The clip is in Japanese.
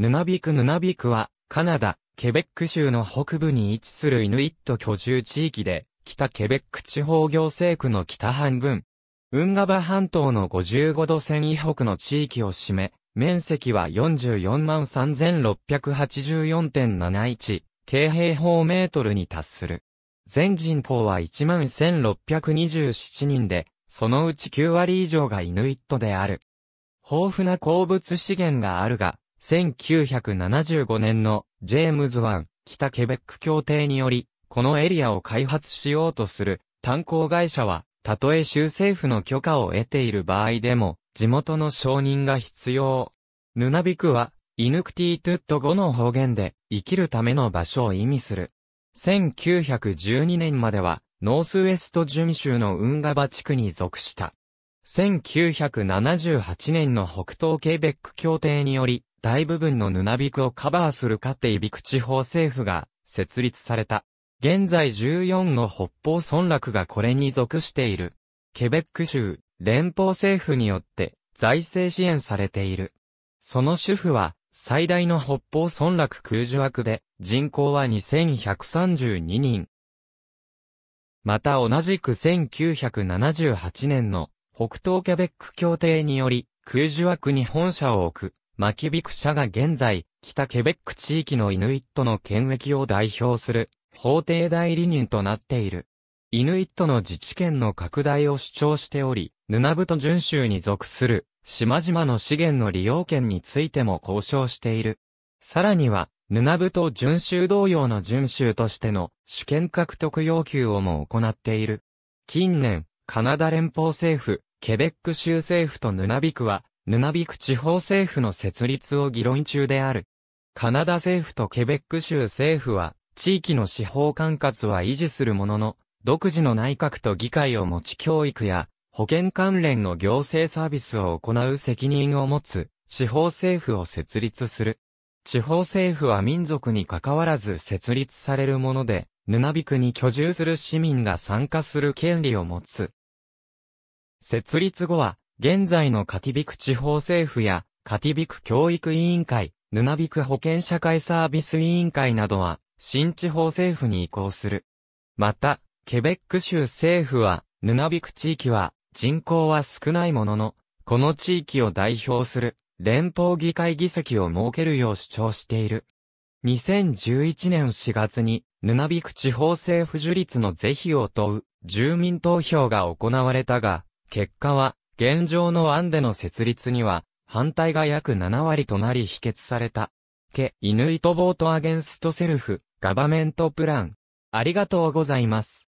ヌナビクヌナビクは、カナダ、ケベック州の北部に位置するイヌイット居住地域で、北ケベック地方行政区の北半分。ウンガバ半島の55度線以北の地域を占め、面積は44万3684.71平方メートルに達する。全人口は1 1627人で、そのうち9割以上がイヌイットである。豊富な鉱物資源があるが、1975年のジェームズ・ワン、北ケベック協定により、このエリアを開発しようとする炭鉱会社は、たとえ州政府の許可を得ている場合でも、地元の承認が必要。ヌナビクは、イヌクティ・トゥット語の方言で、生きるための場所を意味する。1912年までは、ノースウェスト準州のウンガバ地区に属した。1978年の北東ケベック協定により、大部分のヌナビクをカバーするカテイビク地方政府が設立された。現在14の北方村落がこれに属している。ケベック州、連邦政府によって財政支援されている。その主婦は最大の北方村落空樹枠で人口は2132人。また同じく1978年の北東ケベック協定により空樹枠に本社を置くマキビク社が現在、北ケベック地域のイヌイットの権益を代表する、法廷代理人となっている。イヌイットの自治権の拡大を主張しており、ヌナブト準州に属する、島々の資源の利用権についても交渉している。さらには、ヌナブト準州同様の準州としての主権獲得要求をも行っている。近年、カナダ連邦政府、ケベック州政府とヌナビクは、ヌナビク地方政府の設立を議論中である。カナダ政府とケベック州政府は、地域の司法管轄は維持するものの、独自の内閣と議会を持ち教育や、保険関連の行政サービスを行う責任を持つ、地方政府を設立する。地方政府は民族に関わらず設立されるもので、ヌナビクに居住する市民が参加する権利を持つ。設立後は、現在のカティビク地方政府や、カティビク教育委員会、ヌナビク保健社会サービス委員会などは、新地方政府に移行する。また、ケベック州政府は、ヌナビク地域は、人口は少ないものの、この地域を代表する、連邦議会議席を設けるよう主張している。2011年4月に、ヌナビク地方政府樹立の是非を問う、住民投票が行われたが、結果は、現状の案での設立には、反対が約7割となり否決された。け、イヌイトボートアゲンストセルフ、ガバメントプラン。ありがとうございます。